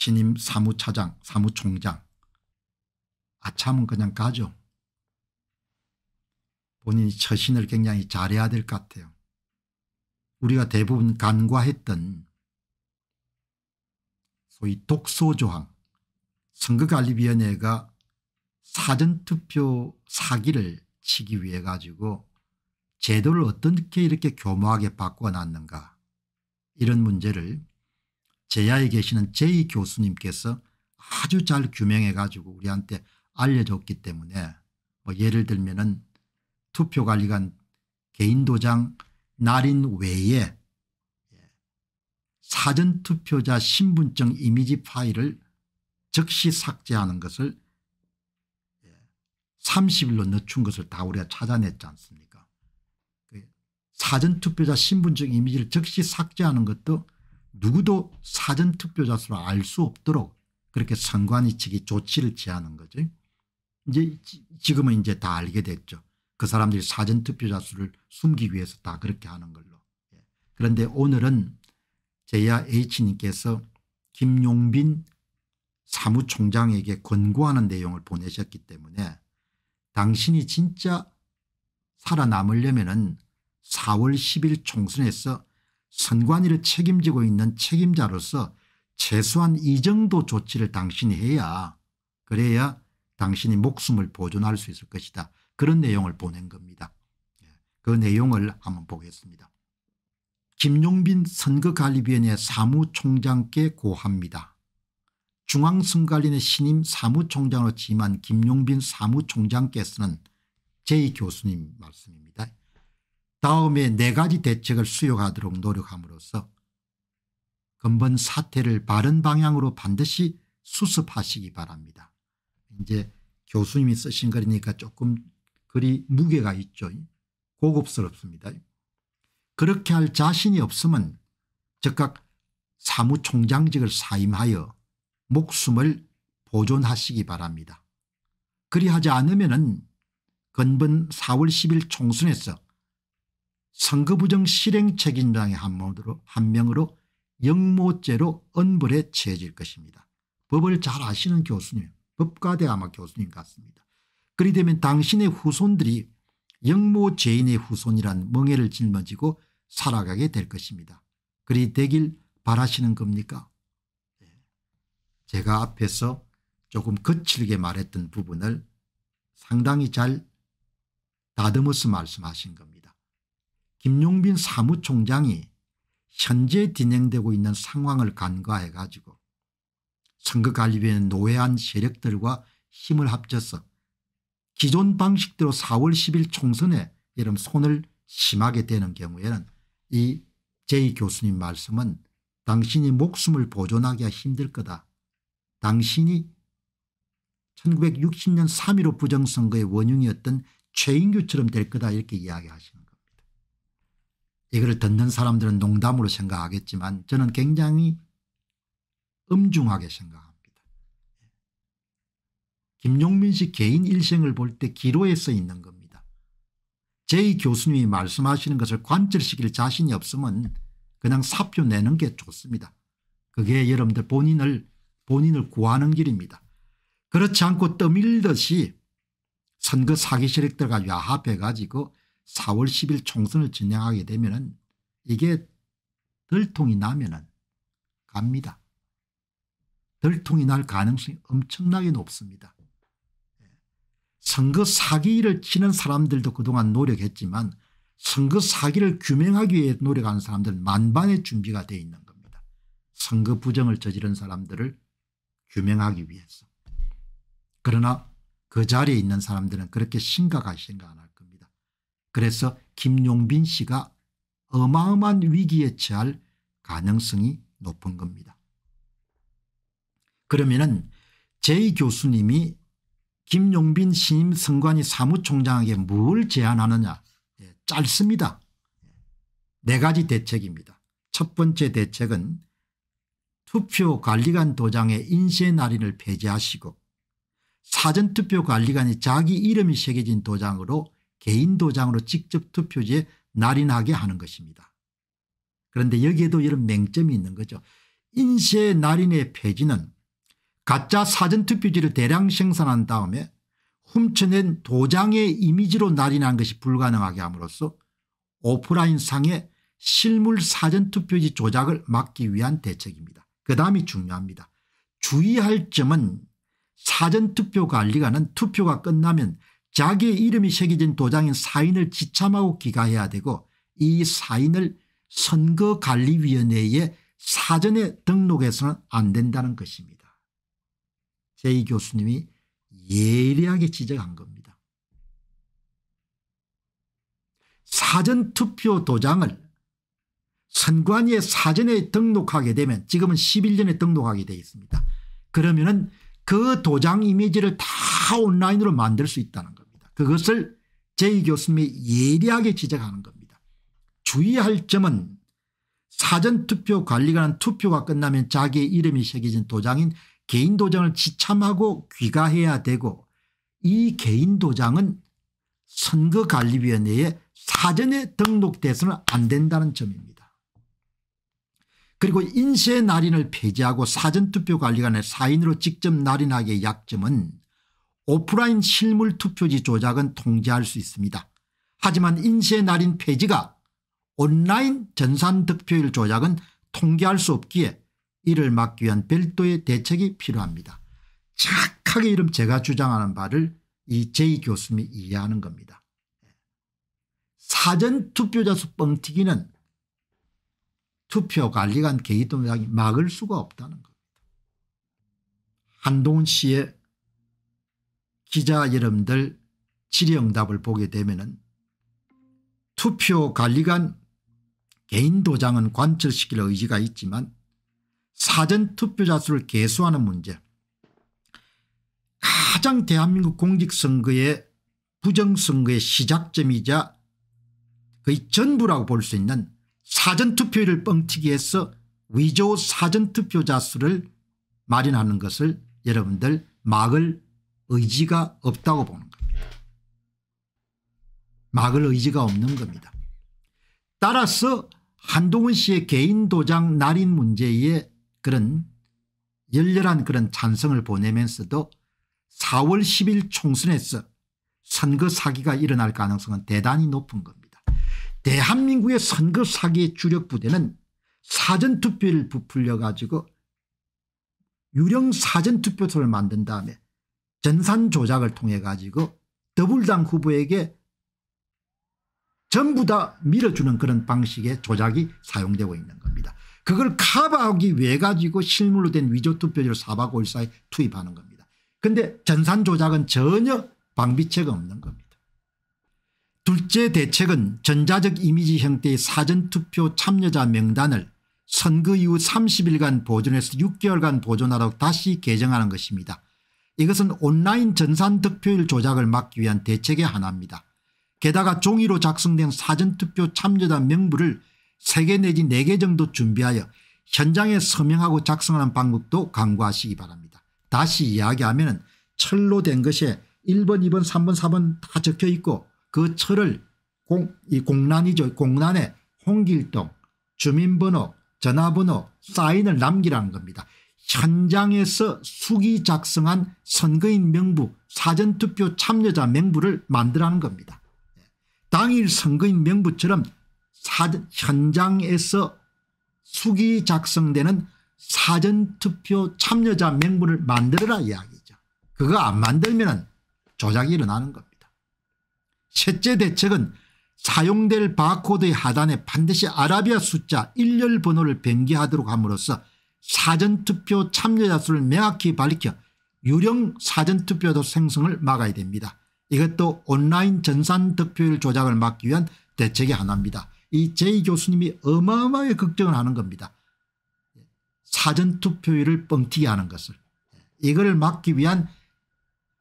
신임 사무차장 사무총장 아참은 그냥 가죠. 본인이 처신을 굉장히 잘해야 될 것 같아요. 우리가 대부분 간과했던 소위 독소조항 선거관리위원회가 사전투표 사기를 치기 위해 가지고 제도를 어떻게 이렇게 교묘하게 바꿔놨는가 이런 문제를 제야에 계시는 제이 교수님께서 아주 잘 규명해 가지고 우리한테 알려줬기 때문에 뭐 예를 들면 은 투표관리관 개인도장 날인 외에 사전투표자 신분증 이미지 파일을 즉시 삭제하는 것을 30일로 늦춘 것을 다 우리가 찾아냈지 않습니까 그 사전투표자 신분증 이미지를 즉시 삭제하는 것도 누구도 사전투표자수를알 수 없도록 그렇게 선관위 측이 조치를 취하는 거죠. 이제 지금은 이제 다 알게 됐죠. 그 사람들이 사전투표자 수를 숨기기 위해서 다 그렇게 하는 걸로. 예. 그런데 오늘은 제야 H님께서 김용빈 사무총장에게 권고하는 내용을 보내셨기 때문에 당신이 진짜 살아남으려면 4월 10일 총선에서 선관위를 책임지고 있는 책임자로서 최소한 이 정도 조치를 당신이 해야 그래야 당신이 목숨을 보존할 수 있을 것이다. 그런 내용을 보낸 겁니다. 예, 그 내용을 한번 보겠습니다. 김용빈 선거관리위원회 사무총장께 고합니다. 중앙선관위의 신임 사무총장으로 취임한 김용빈 사무총장께서는 제2 교수님 말씀입니다. 다음에 네 가지 대책을 수용하도록 노력함으로써 근본 사태를 바른 방향으로 반드시 수습하시기 바랍니다. 이제 교수님이 쓰신 글이니까 조금 글이 무게가 있죠. 고급스럽습니다. 그렇게 할 자신이 없으면 즉각 사무총장직을 사임하여 목숨을 보존하시기 바랍니다. 그리하지 않으면 은 근본 4월 10일 총선에서 선거부정 실행책임자의 한 명으로 영모죄로 언벌에 처해질 것입니다. 법을 잘 아시는 교수님 법과대 아마 교수님 같습니다. 그리 되면 당신의 후손들이 영모죄인의 후손이란 멍해를 짊어지고 살아가게 될 것입니다. 그리 되길 바라시는 겁니까 예. 제가 앞에서 조금 거칠게 말했던 부분을 상당히 잘 다듬어서 말씀하신 겁니다. 김용빈 사무총장이 현재 진행되고 있는 상황을 간과해 가지고 선거관리위원회 노회한 세력들과 힘을 합쳐서 기존 방식대로 4월 10일 총선에 이런 손을 심하게 되는 경우에는 이 제이 교수님 말씀은 당신이 목숨을 보존하기가 힘들 거다. 당신이 1960년 3.15 부정선거의 원흉이었던 최인규처럼 될 거다 이렇게 이야기하십니다. 이걸 듣는 사람들은 농담으로 생각하겠지만 저는 굉장히 엄중하게 생각합니다. 김용민 씨 개인 일생을 볼 때 기로에 서 있는 겁니다. 제이 교수님이 말씀하시는 것을 관철시킬 자신이 없으면 그냥 사표 내는 게 좋습니다. 그게 여러분들 본인을 본인을 구하는 길입니다. 그렇지 않고 떠밀듯이 선거 사기 세력들과 야합해가지고 4월 10일 총선을 진행하게 되면은 이게 덜통이 나면은 갑니다. 덜통이 날 가능성이 엄청나게 높습니다. 예. 선거 사기를 치는 사람들도 그동안 노력했지만 선거 사기를 규명하기 위해 노력하는 사람들은 만반의 준비가 되어 있는 겁니다. 선거 부정을 저지른 사람들을 규명하기 위해서. 그러나 그 자리에 있는 사람들은 그렇게 심각하게 생각 안할 겁니다. 그래서 김용빈 씨가 어마어마한 위기에 처할 가능성이 높은 겁니다. 그러면은 제 교수님이 김용빈 신임 선관위 사무총장에게 뭘 제안하느냐 예, 짧습니다. 네 가지 대책입니다. 첫 번째 대책은 투표관리관 도장의 인쇄 날인을 폐지하시고 사전투표관리관이 자기 이름이 새겨진 도장으로 개인 도장으로 직접 투표지에 날인하게 하는 것입니다. 그런데 여기에도 이런 맹점이 있는 거죠. 인쇄 날인의 폐지는 가짜 사전투표지를 대량 생산한 다음에 훔쳐낸 도장의 이미지로 날인한 것이 불가능하게 함으로써 오프라인 상의 실물 사전투표지 조작을 막기 위한 대책입니다. 그 다음이 중요합니다. 주의할 점은 사전투표 관리관은 투표가 끝나면 자기의 이름이 새겨진 도장인 사인을 지참하고 기가해야 되고 이 사인을 선거관리위원회에 사전에 등록해서는 안 된다는 것입니다. 제2 교수님이 예리하게 지적한 겁니다. 사전투표 도장을 선관위에 사전에 등록하게 되면 지금은 11년에 등록하게 되어 있습니다. 그러면 그 도장 이미지를 다 온라인으로 만들 수 있다는 그것을 제이 교수님이 예리하게 지적하는 겁니다. 주의할 점은 사전투표 관리관은 투표가 끝나면 자기의 이름이 새겨진 도장인 개인도장을 지참하고 귀가해야 되고 이 개인도장은 선거관리위원회에 사전에 등록돼서는 안 된다는 점입니다. 그리고 인쇄 날인을 폐지하고 사전투표 관리관의 사인으로 직접 날인하기의 약점은 오프라인 실물 투표지 조작은 통제할 수 있습니다. 하지만 인쇄 날인 폐지가 온라인 전산 득표율 조작은 통제할 수 없기에 이를 막기 위한 별도의 대책이 필요합니다. 정하게 이름 제가 주장하는 바를 이 제이 교수님이 이해하는 겁니다. 사전 투표자 수 뻥튀기는 투표관리관 개입 동작이 막을 수가 없다는 겁니다. 한동훈 씨의 기자 여러분들 질의응답을 보게 되면 투표관리관 개인 도장은 관철시킬 의지가 있지만 사전 투표자 수를 개수하는 문제 가장 대한민국 공직선거의 부정선거의 시작점이자 거의 전부라고 볼 수 있는 사전투표율을 뻥튀기해서 위조 사전투표자 수를 마련하는 것을 여러분들 막을 의지가 없다고 보는 겁니다. 막을 의지가 없는 겁니다. 따라서 한동훈 씨의 개인 도장 날인 문제에 그런 열렬한 그런 찬성을 보내면서도 4월 10일 총선에서 선거 사기가 일어날 가능성은 대단히 높은 겁니다. 대한민국의 선거 사기의 주력 부대는 사전투표를 부풀려 가지고 유령 사전투표소를 만든 다음에 전산 조작을 통해 가지고 더불당 후보에게 전부 다 밀어주는 그런 방식의 조작이 사용되고 있는 겁니다. 그걸 커버하기 위해 가지고 실물로 된 위조투표지를 사박올사에 투입하는 겁니다. 근데 전산 조작은 전혀 방비책은 없는 겁니다. 둘째 대책은 전자적 이미지 형태의 사전투표 참여자 명단을 선거 이후 30일간 보존해서 6개월간 보존하도록 다시 개정하는 것입니다. 이것은 온라인 전산득표율 조작을 막기 위한 대책의 하나입니다. 게다가 종이로 작성된 사전투표 참여자 명부를 3개 내지 4개 정도 준비하여 현장에 서명하고 작성하는 방법도 강구하시기 바랍니다. 다시 이야기하면 철로 된 것에 1번 2번 3번 4번 다 적혀 있고 그 철을 공, 이 공란이죠. 공란에 홍길동 주민번호 전화번호 사인을 남기라는 겁니다. 현장에서 수기 작성한 선거인 명부 사전투표 참여자 명부를 만들라는 겁니다. 당일 선거인 명부처럼 사전, 현장에서 수기 작성되는 사전투표 참여자 명부를 만들어라 이야기죠. 그거 안 만들면 조작이 일어나는 겁니다. 셋째 대책은 사용될 바코드의 하단에 반드시 아라비아 숫자 일렬 번호를 변기하도록 함으로써 사전투표 참여자 수를 명확히 밝혀 유령 사전투표도 생성을 막아야 됩니다. 이것도 온라인 전산득표율 조작을 막기 위한 대책의 하나입니다. 이 제이 교수님이 어마어마하게 걱정을 하는 겁니다. 사전투표율을 뻥튀기 하는 것을. 이걸 막기 위한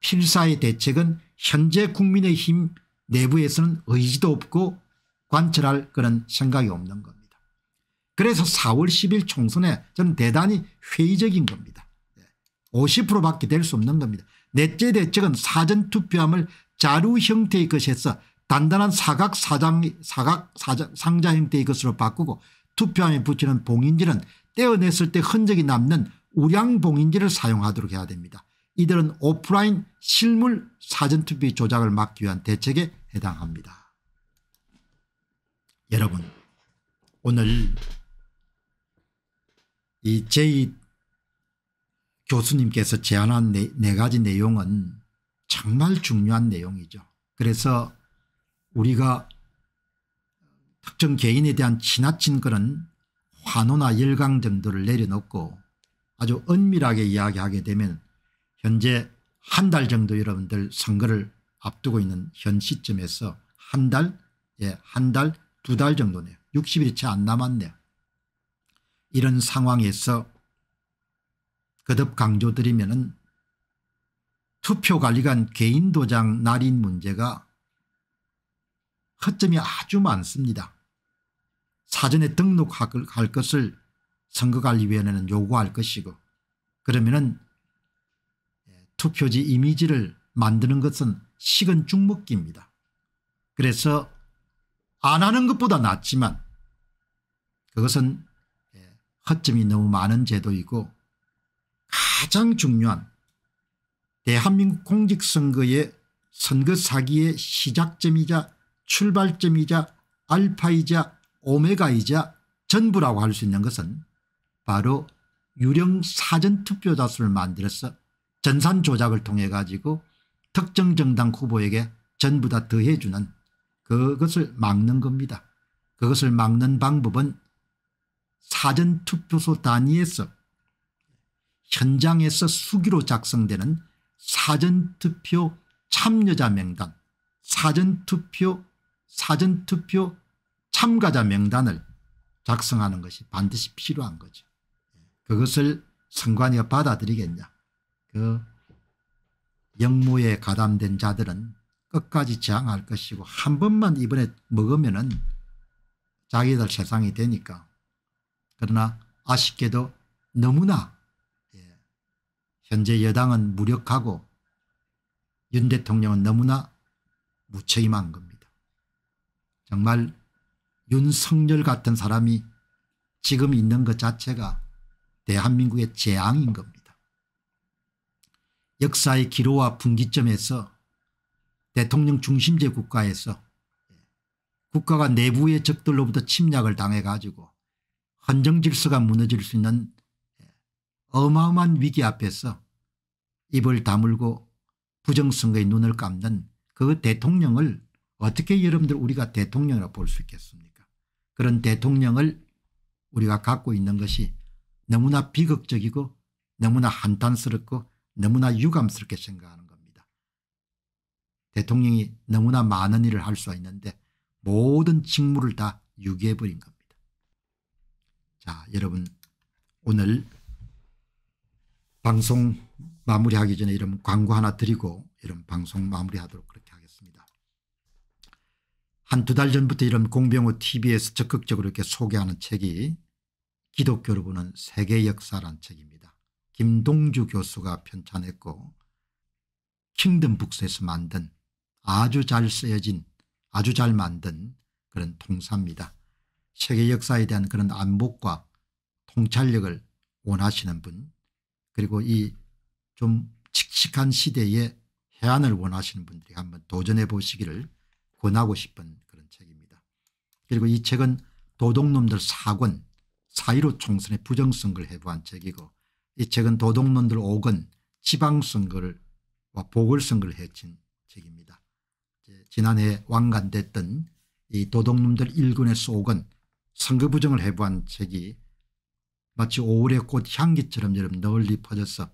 필사의 대책은 현재 국민의힘 내부에서는 의지도 없고 관철할 그런 생각이 없는 것. 그래서 4월 10일 총선에 저는 대단히 회의적인 겁니다. 50%밖에 될 수 없는 겁니다. 넷째 대책은 사전투표함을 자루 형태의 것에서 단단한 사각 사장, 사각 사장, 상자 형태의 것으로 바꾸고 투표함에 붙이는 봉인지는 떼어냈을 때 흔적이 남는 우량 봉인지를 사용하도록 해야 됩니다. 이들은 오프라인 실물 사전투표 조작을 막기 위한 대책에 해당합니다. 여러분 오늘 이 제이 교수님께서 제안한 네, 네 가지 내용은 정말 중요한 내용이죠. 그래서 우리가 특정 개인에 대한 지나친 그런 환호나 열강 정도를 내려놓고 아주 은밀하게 이야기하게 되면 현재 한 달 정도 여러분들 선거를 앞두고 있는 현 시점에서 한 달, 예, 한 달, 두 달 정도네요. 60일이 채 안 남았네요. 이런 상황에서 거듭 강조드리면 은 투표관리관 개인도장 날인 문제가 허점이 아주 많습니다. 사전에 등록할 것을 선거관리위원회는 요구할 것이고 그러면은 투표지 이미지를 만드는 것은 식은 죽먹기입니다. 그래서 안 하는 것보다 낫지만 그것은 허점이 너무 많은 제도이고 가장 중요한 대한민국 공직선거의 선거 사기의 시작점이자 출발점이자 알파이자 오메가이자 전부라고 할 수 있는 것은 바로 유령 사전투표자 수를 만들어서 전산 조작을 통해 가지고 특정 정당 후보에게 전부 다 더해주는 그것을 막는 겁니다. 그것을 막는 방법은 사전투표소 단위에서 현장에서 수기로 작성되는 사전투표 참여자 명단 사전투표 사전투표 참가자 명단을 작성하는 것이 반드시 필요한 거죠. 그것을 선관위가 받아들이겠냐. 그 영무에 가담된 자들은 끝까지 저항할 것이고 한 번만 이번에 먹으면 은 자기들 세상이 되니까 그러나 아쉽게도 너무나 예, 현재 여당은 무력하고 윤 대통령은 너무나 무책임한 겁니다. 정말 윤석열 같은 사람이 지금 있는 것 자체가 대한민국의 재앙인 겁니다. 역사의 기로와 분기점에서 대통령 중심제 국가에서 예, 국가가 내부의 적들로부터 침략을 당해가지고 헌정 질서가 무너질 수 있는 어마어마한 위기 앞에서 입을 다물고 부정선거의 눈을 감는 그 대통령을 어떻게 여러분들 우리가 대통령이라 고볼 수 있겠습니까 그런 대통령을 우리가 갖고 있는 것이 너무나 비극적이고 너무나 한탄스럽고 너무나 유감스럽게 생각하는 겁니다. 대통령이 너무나 많은 일을 할 수 있는데 모든 직무를 다 유기해버린 겁니다. 자, 여러분 오늘 방송 마무리하기 전에 이런 광고 하나 드리고 이런 방송 마무리하도록 그렇게 하겠습니다. 한 두 달 전부터 이런 공병호 tv에서 적극적으로 이렇게 소개하는 책이 기독교로 보는 세계 역사란 책입니다. 김동주 교수가 편찬했고 킹덤 북스에서 만든 아주 잘 쓰여진 아주 잘 만든 그런 통사입니다. 세계 역사에 대한 그런 안목과 통찰력을 원하시는 분 그리고 이 좀 칙칙한 시대에 해안을 원하시는 분들이 한번 도전해 보시기를 권하고 싶은 그런 책입니다. 그리고 이 책은 도둑놈들 4권 4.15 총선의 부정선거를 해부한 책이고 이 책은 도둑놈들 5권 지방선거와 보궐선거를 해친 책입니다. 지난해 왕관됐던 이 도둑놈들 1권에서 5권 선거 부정을 해부한 책이 마치 오월의 꽃 향기처럼 여름 널리 퍼져서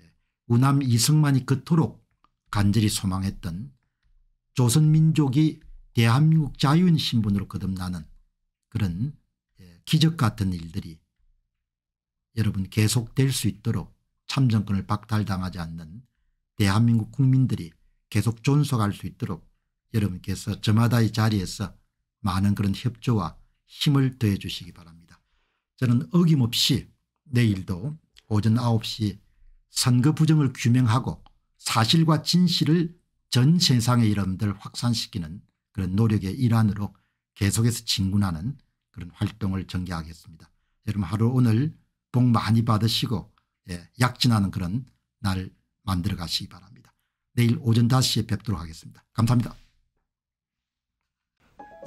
예, 우남 이승만이 그토록 간절히 소망했던 조선민족이 대한민국 자유인 신분으로 거듭나는 그런 예, 기적 같은 일들이 여러분 계속될 수 있도록 참정권을 박탈당하지 않는 대한민국 국민들이 계속 존속할 수 있도록 여러분께서 저마다의 자리에서 많은 그런 협조와 힘을 더해 주시기 바랍니다. 저는 어김없이 내일도 오전 9시 선거 부정을 규명하고 사실과 진실을 전 세상의 이름들 확산시키는 그런 노력의 일환으로 계속해서 진군하는 그런 활동을 전개하겠습니다. 여러분 하루 오늘 복 많이 받으시고 예, 약진하는 그런 날 만들어 가시기 바랍니다. 내일 오전 5시에 뵙도록 하겠습니다. 감사합니다.